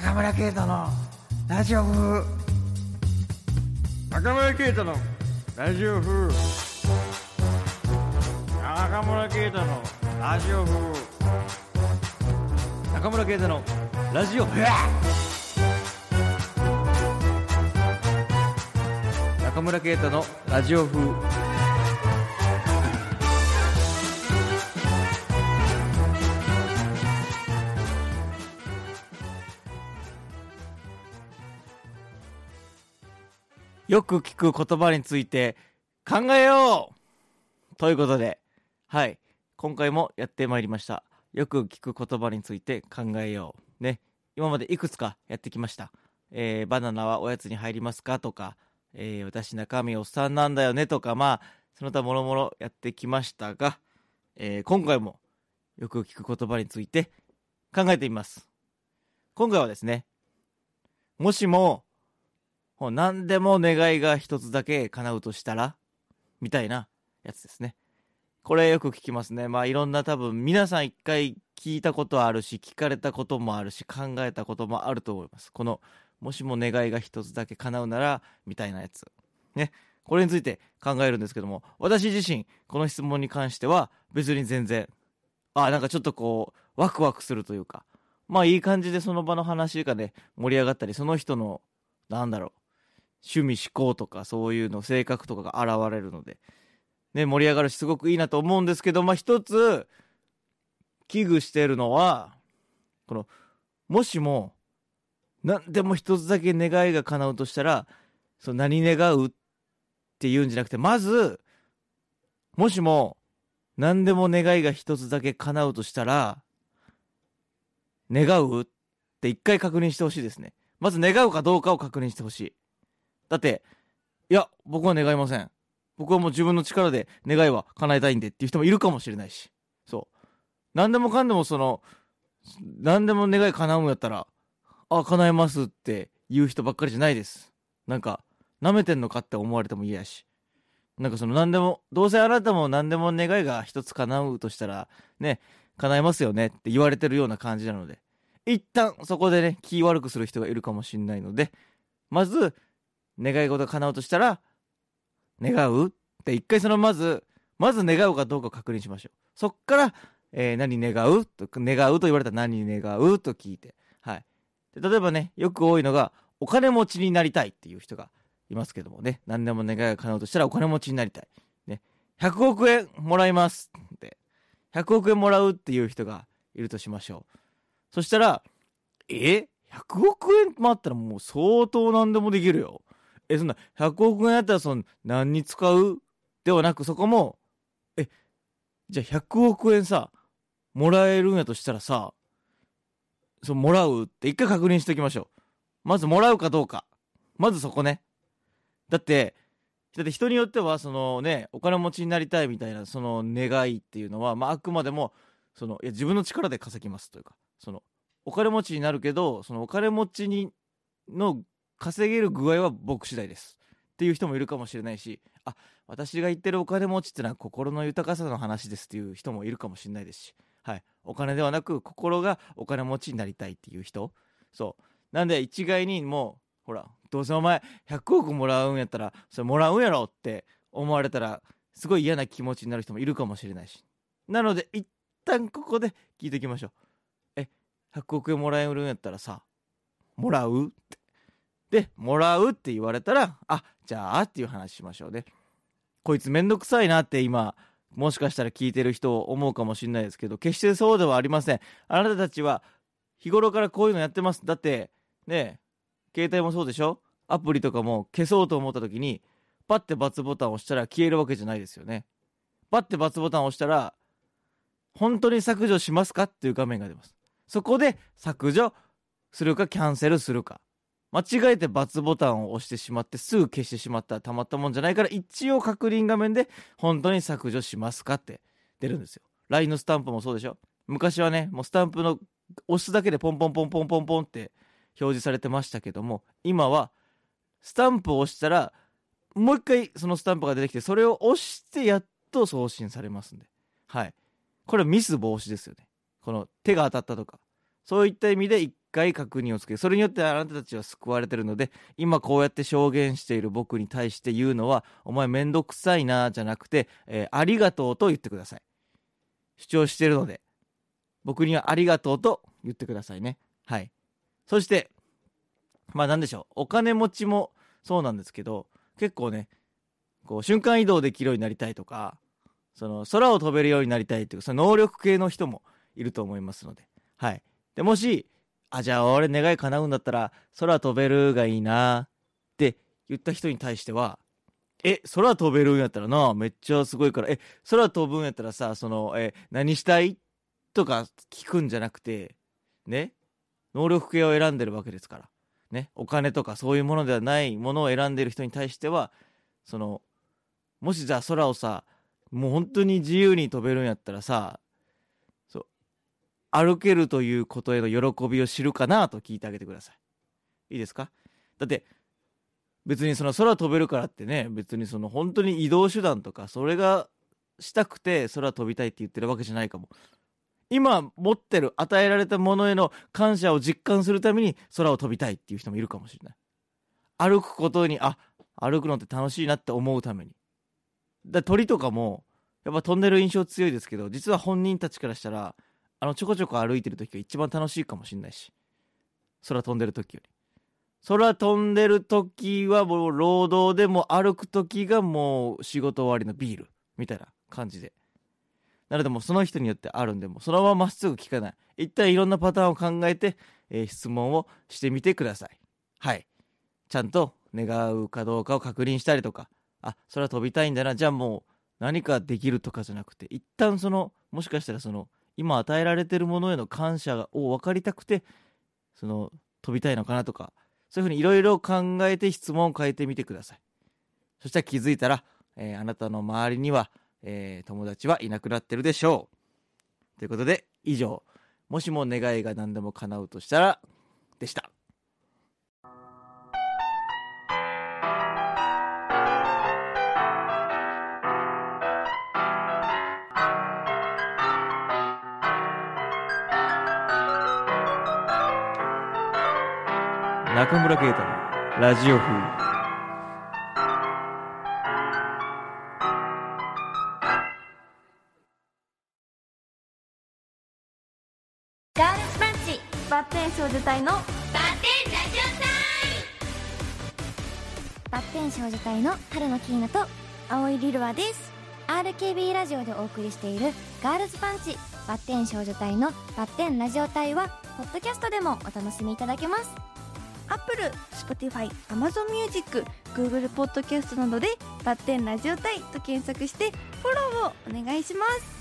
中村圭太のラジオ風中村圭太のラジオ風中村圭太のラジオ風中村圭太のラジオ風中村圭太のラジオ風よく聞く言葉について考えようということで、はい。今回もやってまいりました。よく聞く言葉について考えよう。ね。今までいくつかやってきました。えー、バナナはおやつに入りますかとか、えー、私中身おっさんなんだよねとか、まあ、その他もろもろやってきましたが、えー、今回もよく聞く言葉について考えてみます。今回はですね、もしも何でも願いが一つだけ叶うとしたらみたいなやつですね。これよく聞きますね。まあいろんな多分皆さん一回聞いたことあるし、聞かれたこともあるし、考えたこともあると思います。この、もしも願いが一つだけ叶うなら、みたいなやつ。ね。これについて考えるんですけども、私自身、この質問に関しては、別に全然、あ、なんかちょっとこう、ワクワクするというか、まあいい感じでその場の話がね、盛り上がったり、その人の、なんだろう、趣味思考とかそういうの性格とかが現れるので、ね、盛り上がるしすごくいいなと思うんですけど、まあ、一つ危惧してるのはこのもしも何でも一つだけ願いが叶うとしたらその何願うっていうんじゃなくてまずもしも何でも願いが一つだけ叶うとしたら願うって一回確認してほしいですねまず願うかどうかを確認してほしいだって、いや、僕は願いません。僕はもう自分の力で願いは叶えたいんでっていう人もいるかもしれないし。そう。何でもかんでもその、何でも願い叶うんやったら、あ、叶えますって言う人ばっかりじゃないです。なんか、舐めてんのかって思われても嫌やし。なんかその何でも、どうせあなたも何でも願いが一つ叶うとしたら、ね、叶えますよねって言われてるような感じなので。一旦そこでね、気悪くする人がいるかもしれないので、まず、願い事が叶うとしたら、願うって一回そのまず、まず願うかどうか確認しましょう。そっから、えー、何願うと、願うと言われたら何願うと聞いて。はい。で例えばね、よく多いのが、お金持ちになりたいっていう人がいますけどもね、何でも願いが叶うとしたらお金持ちになりたい。ね、100億円もらいますって、100億円もらうっていう人がいるとしましょう。そしたら、え ?100 億円もあったらもう相当何でもできるよ。え、そんな、100億円あったら、その、何に使うではなく、そこも、え、じゃあ100億円さ、もらえるんやとしたらさ、そのもらうって一回確認しておきましょう。まずもらうかどうか。まずそこね。だって、だって人によっては、そのね、お金持ちになりたいみたいな、その願いっていうのは、まあ、あくまでも、その、いや、自分の力で稼ぎますというか、その、お金持ちになるけど、そのお金持ちに、の稼げる具合は僕次第ですっていう人もいるかもしれないしあ私が言ってるお金持ちってのは心の豊かさの話ですっていう人もいるかもしれないですし、はい、お金ではなく心がお金持ちになりたいっていう人そうなんで一概にもうほらどうせお前100億もらうんやったらそれもらうんやろって思われたらすごい嫌な気持ちになる人もいるかもしれないしなので一旦ここで聞いておきましょうえ100億円もらえるんやったらさもらうってで、もらうって言われたら、あ、じゃあっていう話しましょうね。こいつめんどくさいなって今、もしかしたら聞いてる人思うかもしれないですけど、決してそうではありません。あなたたちは日頃からこういうのやってます。だって、ね携帯もそうでしょアプリとかも消そうと思った時に、パッて×ボタンを押したら消えるわけじゃないですよね。パッて×ボタンを押したら、本当に削除しますかっていう画面が出ます。そこで削除するかキャンセルするか。間違えて×ボタンを押してしまってすぐ消してしまったらたまったもんじゃないから一応確認画面で本当に削除しますかって出るんですよ。LINE のスタンプもそうでしょ昔はね、もうスタンプの押すだけでポンポンポンポンポンポンって表示されてましたけども、今はスタンプを押したらもう一回そのスタンプが出てきてそれを押してやっと送信されますんで。はい。これミス防止ですよね。この手が当たったとか。そういった意味で一回確認をつけるそれによってあなたたちは救われてるので今こうやって証言している僕に対して言うのはお前めんどくさいなじゃなくて、えー、ありがとうと言ってください主張してるので僕にはありがとうと言ってくださいねはいそしてまあ何でしょうお金持ちもそうなんですけど結構ねこう瞬間移動できるようになりたいとかその空を飛べるようになりたいというその能力系の人もいると思いますのではいでもしあ、じゃあ俺願い叶うんだったら空飛べるがいいなって言った人に対しては、え、空飛べるんやったらな、めっちゃすごいから、え、空飛ぶんやったらさ、その、え、何したいとか聞くんじゃなくて、ね、能力系を選んでるわけですから、ね、お金とかそういうものではないものを選んでる人に対しては、その、もしじゃあ空をさ、もう本当に自由に飛べるんやったらさ、歩けるということへの喜びを知るかなと聞いてあげてください。いいですかだって別にその空飛べるからってね別にその本当に移動手段とかそれがしたくて空飛びたいって言ってるわけじゃないかも。今持ってる与えられたものへの感謝を実感するために空を飛びたいっていう人もいるかもしれない。歩くことにあ歩くのって楽しいなって思うために。だ鳥とかもやっぱ飛んでる印象強いですけど実は本人たちからしたらあのちょこちょこ歩いてる時が一番楽しいかもしんないし空飛んでる時より空飛んでる時はもう労働でも歩く時がもう仕事終わりのビールみたいな感じでなのでもうその人によってあるんでもそのまままっすぐ聞かない一体いろんなパターンを考えて、えー、質問をしてみてくださいはいちゃんと願うかどうかを確認したりとかあそれは飛びたいんだなじゃあもう何かできるとかじゃなくて一旦そのもしかしたらその今与えられてるものへの感謝を分かりたくてその飛びたいのかなとかそういうふうにいろいろ考えて質問を変えてみてくださいそしたら気づいたら、えー、あなたの周りには、えー、友達はいなくなってるでしょうということで以上もしも願いが何でも叶うとしたらでした中村啓太のラジオ風ガールズパンチバッテン少女隊のバッテンラジオ隊バッテン少女隊の春野キーナと青井リルワです RKB ラジオでお送りしているガールズパンチバッテン少女隊のバッテンラジオ隊はポッドキャストでもお楽しみいただけます Apple、Spotify、Amazon Music、Google Podcast などで「バッテンラジオ隊」と検索してフォローをお願いします